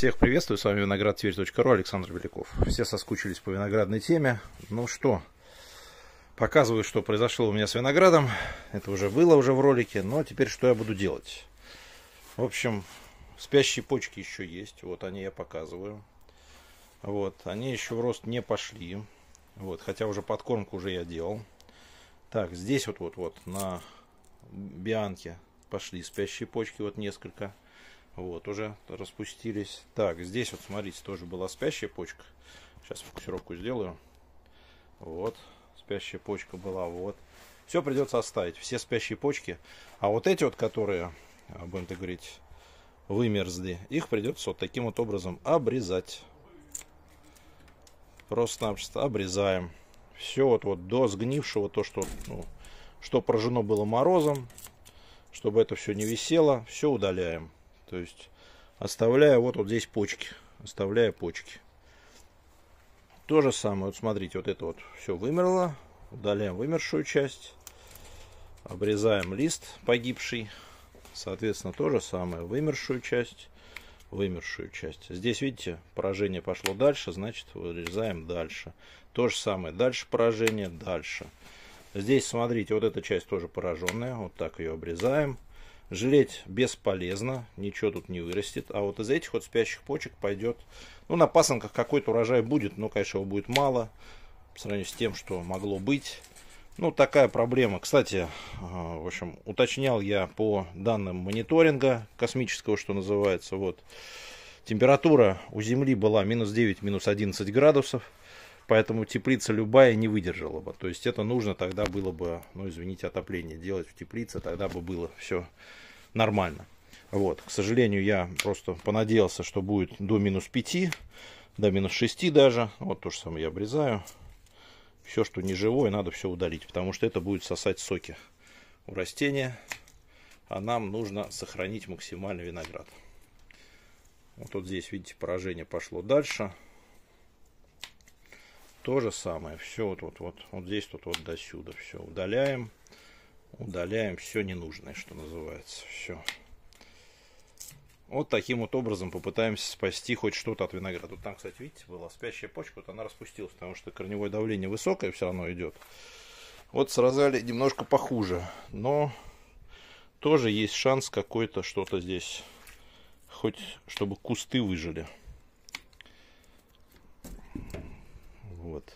Всех приветствую, с вами виноградтверь.ру, Александр Беляков. Все соскучились по виноградной теме. Ну что, показываю, что произошло у меня с виноградом. Это уже было уже в ролике, но теперь что я буду делать? В общем, спящие почки еще есть, вот они я показываю. Вот, они еще в рост не пошли. Вот, хотя уже подкормку уже я делал. Так, здесь вот-вот-вот на бианке пошли спящие почки, вот несколько. Вот, уже распустились. Так, здесь вот, смотрите, тоже была спящая почка. Сейчас фокусировку сделаю. Вот, спящая почка была, вот. Все придется оставить, все спящие почки. А вот эти вот, которые, э, будем так говорить, вымерзли, их придется вот таким вот образом обрезать. Просто-напросто обрезаем. Все вот, вот до сгнившего, то, что, ну, что прожжено было морозом, чтобы это все не висело, все удаляем. То есть оставляя вот, вот здесь почки. Оставляя почки. То же самое. Вот смотрите, вот это вот все вымерло. Удаляем вымершую часть. Обрезаем лист погибший. Соответственно, то же самое. Вымершую часть. Вымершую часть. Здесь, видите, поражение пошло дальше, значит, вырезаем дальше. То же самое. Дальше поражение, дальше. Здесь, смотрите, вот эта часть тоже пораженная. Вот так ее обрезаем. Жалеть бесполезно, ничего тут не вырастет. А вот из этих вот спящих почек пойдет... Ну, на пасынках какой-то урожай будет, но, конечно, его будет мало по сравнению с тем, что могло быть. Ну, такая проблема. Кстати, а, в общем, уточнял я по данным мониторинга космического, что называется, вот. Температура у Земли была минус 9, минус 11 градусов. Поэтому теплица любая не выдержала бы. То есть это нужно тогда было бы, ну извините, отопление делать в теплице, тогда бы было все нормально. Вот, к сожалению, я просто понадеялся, что будет до минус 5, до минус 6 даже. Вот то же самое я обрезаю. Все, что не живое, надо все удалить, потому что это будет сосать соки у растения. А нам нужно сохранить максимальный виноград. Вот, вот здесь, видите, поражение пошло дальше. То же самое. Все вот, вот, вот, вот здесь, тут, вот до сюда. Все удаляем. Удаляем все ненужное, что называется. Все. Вот таким вот образом попытаемся спасти хоть что-то от винограда. Вот там, кстати, видите, была спящая почка, вот она распустилась, потому что корневое давление высокое все равно идет. Вот сразали немножко похуже, но тоже есть шанс какой-то что-то здесь, хоть чтобы кусты выжили. Вот.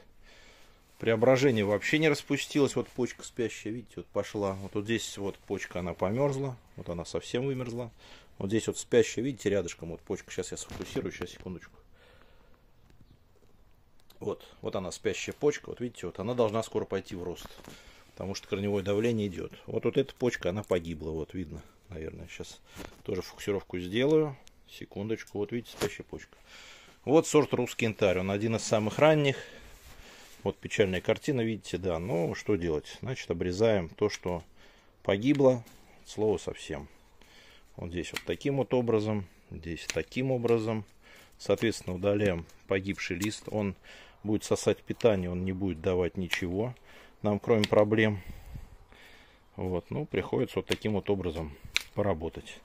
Преображение вообще не распустилось. Вот почка спящая, видите, вот пошла. Вот, вот здесь вот почка, она померзла. Вот она совсем вымерзла. Вот здесь вот спящая, видите, рядышком вот почка. Сейчас я сфокусирую, сейчас секундочку. Вот, вот она спящая почка. Вот видите, вот она должна скоро пойти в рост. Потому что корневое давление идет. Вот, вот эта почка, она погибла. Вот видно, наверное. Сейчас тоже фокусировку сделаю. Секундочку. Вот видите, спящая почка. Вот сорт русский янтарь. Он один из самых ранних. Вот печальная картина, видите, да. Но что делать? Значит, обрезаем то, что погибло. Слово совсем. Вот здесь вот таким вот образом. Здесь таким образом. Соответственно, удаляем погибший лист. Он будет сосать питание, он не будет давать ничего. Нам кроме проблем. Вот, ну, приходится вот таким вот образом поработать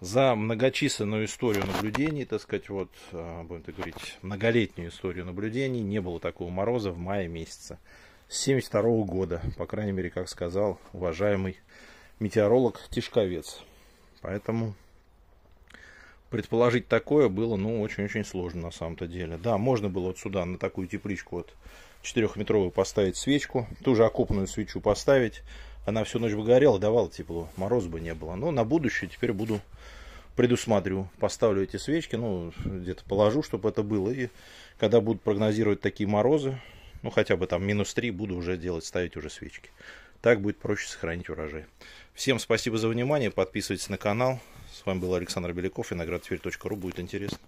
за многочисленную историю наблюдений, так сказать, вот, а, будем так говорить, многолетнюю историю наблюдений, не было такого мороза в мае месяце. С 72 года, по крайней мере, как сказал уважаемый метеоролог Тишковец. Поэтому предположить такое было, ну, очень-очень сложно на самом-то деле. Да, можно было вот сюда на такую тепличку вот четырехметровую поставить свечку, ту же окопную свечу поставить, она всю ночь бы горела, давала тепло, мороз бы не было. Но на будущее теперь буду предусматриваю, поставлю эти свечки, ну, где-то положу, чтобы это было. И когда будут прогнозировать такие морозы, ну, хотя бы там минус 3, буду уже делать, ставить уже свечки. Так будет проще сохранить урожай. Всем спасибо за внимание, подписывайтесь на канал. С вами был Александр Беляков, виноградтверь.ру, будет интересно.